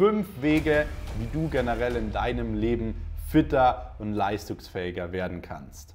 fünf Wege, wie du generell in deinem Leben fitter und leistungsfähiger werden kannst.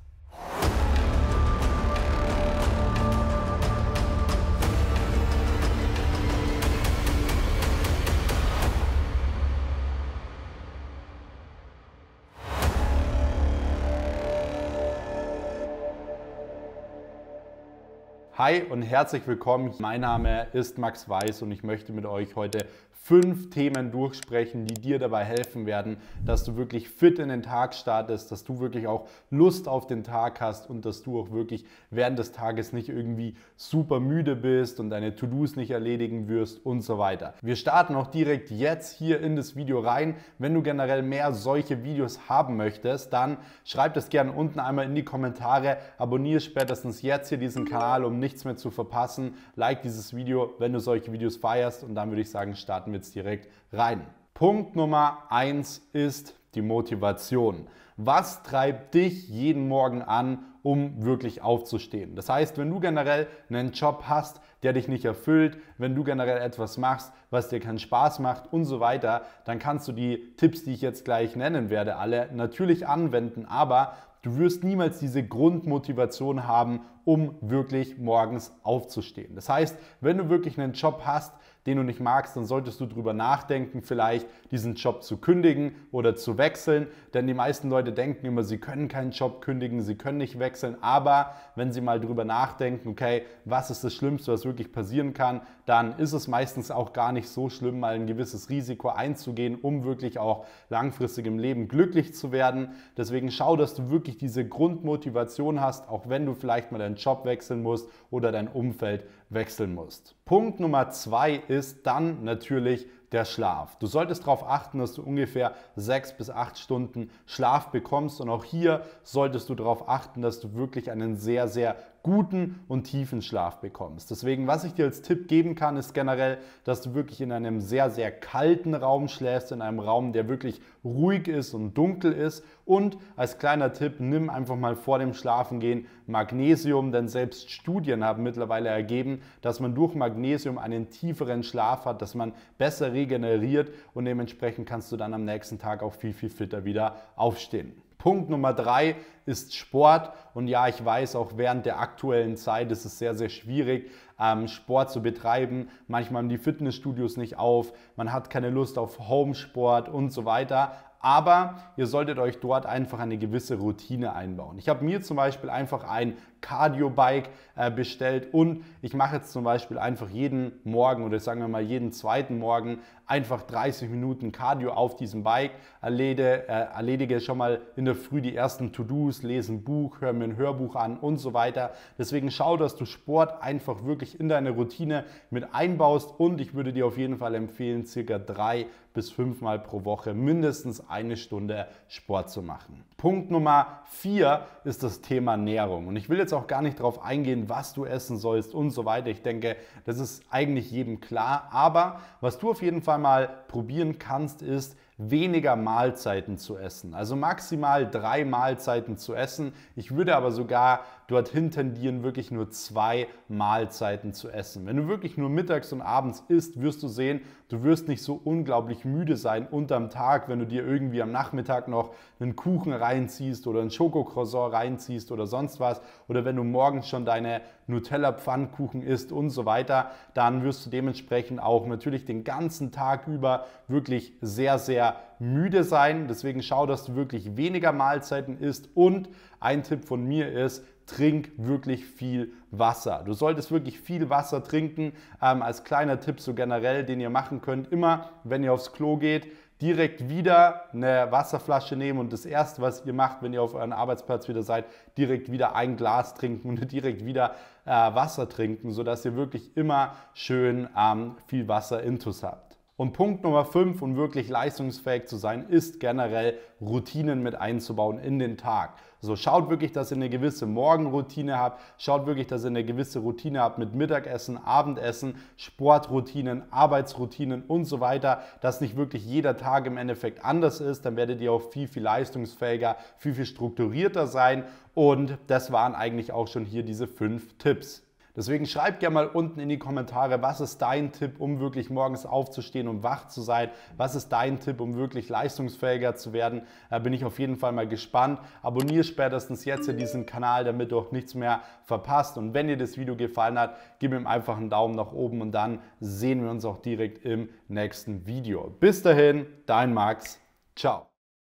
Hi und herzlich willkommen. Mein Name ist Max Weiß und ich möchte mit euch heute fünf Themen durchsprechen, die dir dabei helfen werden, dass du wirklich fit in den Tag startest, dass du wirklich auch Lust auf den Tag hast und dass du auch wirklich während des Tages nicht irgendwie super müde bist und deine To-Dos nicht erledigen wirst und so weiter. Wir starten auch direkt jetzt hier in das Video rein. Wenn du generell mehr solche Videos haben möchtest, dann schreib das gerne unten einmal in die Kommentare, abonniere spätestens jetzt hier diesen Kanal, um nicht nichts mehr zu verpassen. Like dieses Video, wenn du solche Videos feierst und dann würde ich sagen, starten wir jetzt direkt rein. Punkt Nummer 1 ist die Motivation. Was treibt dich jeden Morgen an, um wirklich aufzustehen? Das heißt, wenn du generell einen Job hast, der dich nicht erfüllt, wenn du generell etwas machst, was dir keinen Spaß macht und so weiter, dann kannst du die Tipps, die ich jetzt gleich nennen werde, alle natürlich anwenden, aber Du wirst niemals diese Grundmotivation haben, um wirklich morgens aufzustehen. Das heißt, wenn du wirklich einen Job hast, den du nicht magst, dann solltest du darüber nachdenken, vielleicht diesen Job zu kündigen oder zu wechseln. Denn die meisten Leute denken immer, sie können keinen Job kündigen, sie können nicht wechseln. Aber wenn sie mal darüber nachdenken, okay, was ist das Schlimmste, was wirklich passieren kann, dann ist es meistens auch gar nicht so schlimm, mal ein gewisses Risiko einzugehen, um wirklich auch langfristig im Leben glücklich zu werden. Deswegen schau, dass du wirklich diese Grundmotivation hast, auch wenn du vielleicht mal deinen Job wechseln musst oder dein Umfeld wechseln musst. Punkt Nummer zwei ist dann natürlich der Schlaf. Du solltest darauf achten, dass du ungefähr sechs bis acht Stunden Schlaf bekommst und auch hier solltest du darauf achten, dass du wirklich einen sehr, sehr guten und tiefen Schlaf bekommst. Deswegen, was ich dir als Tipp geben kann, ist generell, dass du wirklich in einem sehr, sehr kalten Raum schläfst, in einem Raum, der wirklich ruhig ist und dunkel ist. Und als kleiner Tipp, nimm einfach mal vor dem Schlafengehen Magnesium, denn selbst Studien haben mittlerweile ergeben, dass man durch Magnesium einen tieferen Schlaf hat, dass man bessere regeneriert und dementsprechend kannst du dann am nächsten Tag auch viel, viel fitter wieder aufstehen. Punkt Nummer drei ist Sport. Und ja, ich weiß, auch während der aktuellen Zeit ist es sehr, sehr schwierig, ähm, Sport zu betreiben. Manchmal haben die Fitnessstudios nicht auf, man hat keine Lust auf Homesport und so weiter aber ihr solltet euch dort einfach eine gewisse Routine einbauen. Ich habe mir zum Beispiel einfach ein Cardio-Bike äh, bestellt und ich mache jetzt zum Beispiel einfach jeden Morgen oder sagen wir mal jeden zweiten Morgen einfach 30 Minuten Cardio auf diesem Bike, erledige, äh, erledige schon mal in der Früh die ersten To-Dos, lese ein Buch, höre mir ein Hörbuch an und so weiter. Deswegen schau, dass du Sport einfach wirklich in deine Routine mit einbaust und ich würde dir auf jeden Fall empfehlen, circa drei bis fünfmal pro Woche mindestens eine Stunde Sport zu machen. Punkt Nummer vier ist das Thema Ernährung. Und ich will jetzt auch gar nicht darauf eingehen, was du essen sollst und so weiter. Ich denke, das ist eigentlich jedem klar. Aber was du auf jeden Fall mal probieren kannst, ist, weniger Mahlzeiten zu essen. Also maximal drei Mahlzeiten zu essen. Ich würde aber sogar dorthin tendieren, wirklich nur zwei Mahlzeiten zu essen. Wenn du wirklich nur mittags und abends isst, wirst du sehen, du wirst nicht so unglaublich müde sein unterm Tag, wenn du dir irgendwie am Nachmittag noch einen Kuchen reinziehst oder einen Schokocroissant reinziehst oder sonst was oder wenn du morgens schon deine Nutella-Pfannkuchen isst und so weiter, dann wirst du dementsprechend auch natürlich den ganzen Tag über wirklich sehr, sehr müde sein. Deswegen schau, dass du wirklich weniger Mahlzeiten isst und ein Tipp von mir ist, trink wirklich viel Wasser. Du solltest wirklich viel Wasser trinken. Ähm, als kleiner Tipp so generell, den ihr machen könnt, immer, wenn ihr aufs Klo geht, direkt wieder eine Wasserflasche nehmen und das erste, was ihr macht, wenn ihr auf euren Arbeitsplatz wieder seid, direkt wieder ein Glas trinken und direkt wieder äh, Wasser trinken, sodass ihr wirklich immer schön ähm, viel Wasser intus habt. Und Punkt Nummer 5, um wirklich leistungsfähig zu sein, ist generell Routinen mit einzubauen in den Tag. Also schaut wirklich, dass ihr eine gewisse Morgenroutine habt, schaut wirklich, dass ihr eine gewisse Routine habt mit Mittagessen, Abendessen, Sportroutinen, Arbeitsroutinen und so weiter, dass nicht wirklich jeder Tag im Endeffekt anders ist, dann werdet ihr auch viel, viel leistungsfähiger, viel, viel strukturierter sein und das waren eigentlich auch schon hier diese fünf Tipps. Deswegen schreib gerne mal unten in die Kommentare, was ist dein Tipp, um wirklich morgens aufzustehen und um wach zu sein? Was ist dein Tipp, um wirklich leistungsfähiger zu werden? Da bin ich auf jeden Fall mal gespannt. Abonniere spätestens jetzt diesen Kanal, damit du auch nichts mehr verpasst. Und wenn dir das Video gefallen hat, gib ihm einfach einen Daumen nach oben und dann sehen wir uns auch direkt im nächsten Video. Bis dahin, dein Max. Ciao.